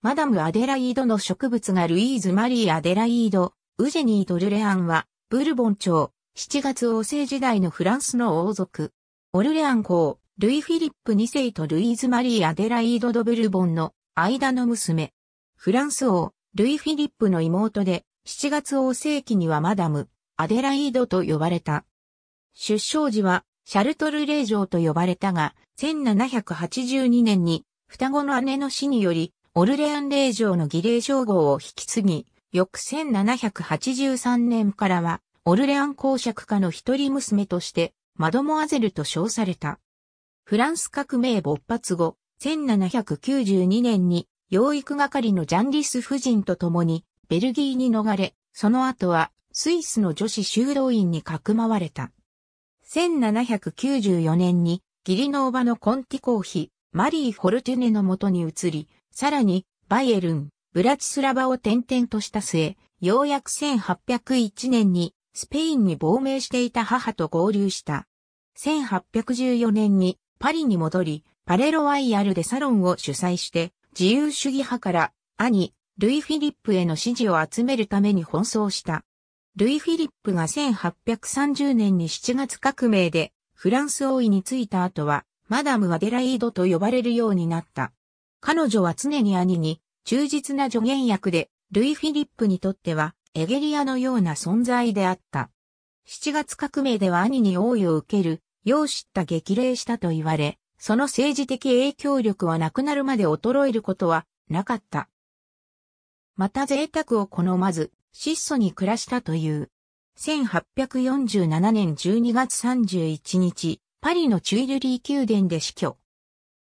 マダム・アデライードの植物がルイーズ・マリー・アデライード、ウジェニー・ドルレアンは、ブルボン朝、7月王政時代のフランスの王族。オルレアン公、ルイ・フィリップ2世とルイーズ・マリー・アデライード・ド・ブルボンの間の娘。フランス王、ルイ・フィリップの妹で、7月王政期にはマダム、アデライードと呼ばれた。出生時は、シャルトル・レー城と呼ばれたが、1782年に、双子の姉の死により、オルレアン令嬢の儀礼称号を引き継ぎ、翌1783年からは、オルレアン公爵家の一人娘として、マドモアゼルと称された。フランス革命勃発後、1792年に、養育係のジャンリス夫人と共に、ベルギーに逃れ、その後は、スイスの女子修道院にかくまわれた。1794年に、義理のーバのコンティコーヒ、マリー・フォルテュネのもとに移り、さらに、バイエルン、ブラチスラバを転々とした末、ようやく1801年にスペインに亡命していた母と合流した。1814年にパリに戻り、パレロワイヤルでサロンを主催して、自由主義派から兄、ルイ・フィリップへの支持を集めるために奔走した。ルイ・フィリップが1830年に7月革命でフランス王位に就いた後は、マダム・アデライードと呼ばれるようになった。彼女は常に兄に忠実な助言役で、ルイ・フィリップにとってはエゲリアのような存在であった。7月革命では兄に応位を受ける、よう知った激励したと言われ、その政治的影響力はなくなるまで衰えることはなかった。また贅沢を好まず、質素に暮らしたという。1847年12月31日、パリのチュイルリー宮殿で死去。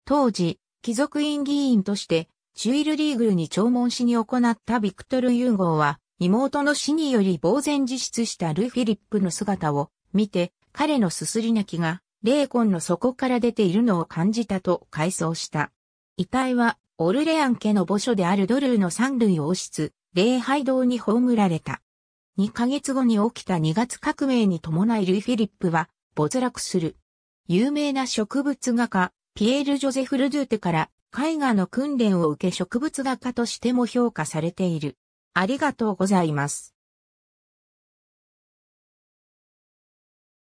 当時、貴族院議員として、チュイルリーグルに弔問しに行ったビクトル・ユーゴーは、妹の死により呆然自失したル・フィリップの姿を見て、彼のすすり泣きが、霊魂の底から出ているのを感じたと回想した。遺体は、オルレアン家の墓所であるドルーの三類王室、礼拝堂に葬られた。2ヶ月後に起きた2月革命に伴いルイ・フィリップは没落する。有名な植物画家、ピエール・ジョゼフ・ルドゥーテから絵画の訓練を受け植物画家としても評価されている。ありがとうございます。